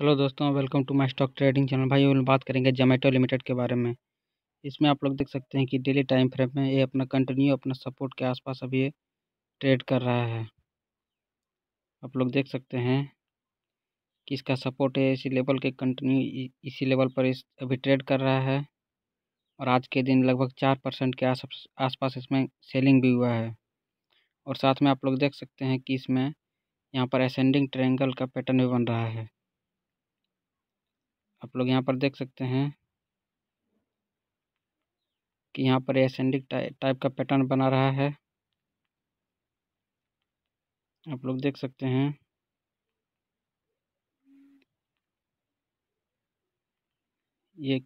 hello दोस्तों welcome to my stock trading channel भाई हम बात करेंगे जोमेटो लिमिटेड के बारे में इसमें आप लोग देख सकते हैं कि डेली टाइम फ्रेम में ये अपना कंटिन्यू अपना सपोर्ट के आसपास अभी ये ट्रेड कर रहा है आप लोग देख सकते हैं कि इसका सपोर्ट है इसी लेवल के कंटिन्यू इसी लेवल पर इस अभी ट्रेड कर रहा है और आज के दिन लगभग चार परसेंट के आस आसपास इसमें सेलिंग भी हुआ है और साथ में आप लोग देख सकते हैं कि इसमें यहाँ पर असेंडिंग ट्रेंगल का पैटर्न भी बन रहा है आप लोग यहाँ पर देख सकते हैं कि यहाँ पर एसेंडिक टाइप का पैटर्न बना रहा है आप लोग देख सकते हैं ये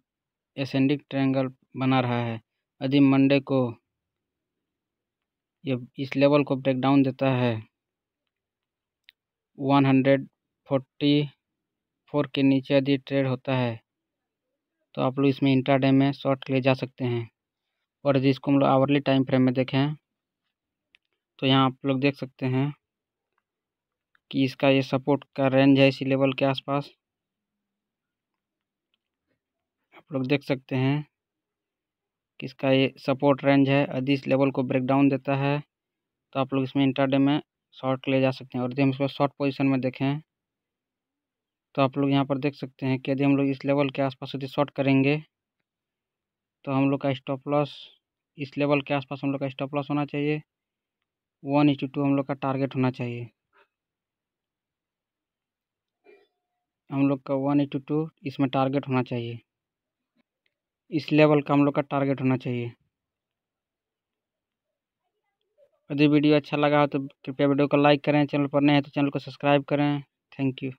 एसेंडिक ट्रायंगल बना रहा है यदि मंडे को ये इस लेवल को ब्रेकडाउन देता है वन हंड्रेड फोर्टी फोर के नीचे यदि ट्रेड होता है तो आप लोग इसमें डे में शॉर्ट ले जा सकते हैं और यदि इसको हम लोग आवरली टाइम फ्रेम में देखें तो यहाँ आप लोग देख सकते हैं कि इसका ये सपोर्ट का रेंज है इसी लेवल के आसपास आप लोग देख सकते हैं कि इसका ये सपोर्ट रेंज है यदि इस लेवल को ब्रेक डाउन देता है तो आप लोग इसमें इंटरडे में शॉर्ट ले जा सकते हैं और यदि हम इसको शॉर्ट पोजिशन में देखें तो आप लोग यहाँ पर देख सकते हैं कि यदि हम लोग इस लेवल के आसपास यदि शॉर्ट करेंगे तो हम लोग का स्टॉप लॉस इस लेवल के आसपास हम लोग का स्टॉप लॉस होना चाहिए वन इंटू टू हम लोग का टारगेट होना चाहिए हम लोग का वन इंटू टू इसमें टारगेट होना चाहिए इस लेवल का हम लोग का टारगेट होना चाहिए यदि वीडियो अच्छा लगा हो तो कृपया वीडियो को लाइक करें चैनल पर नए हैं तो चैनल को सब्सक्राइब करें थैंक यू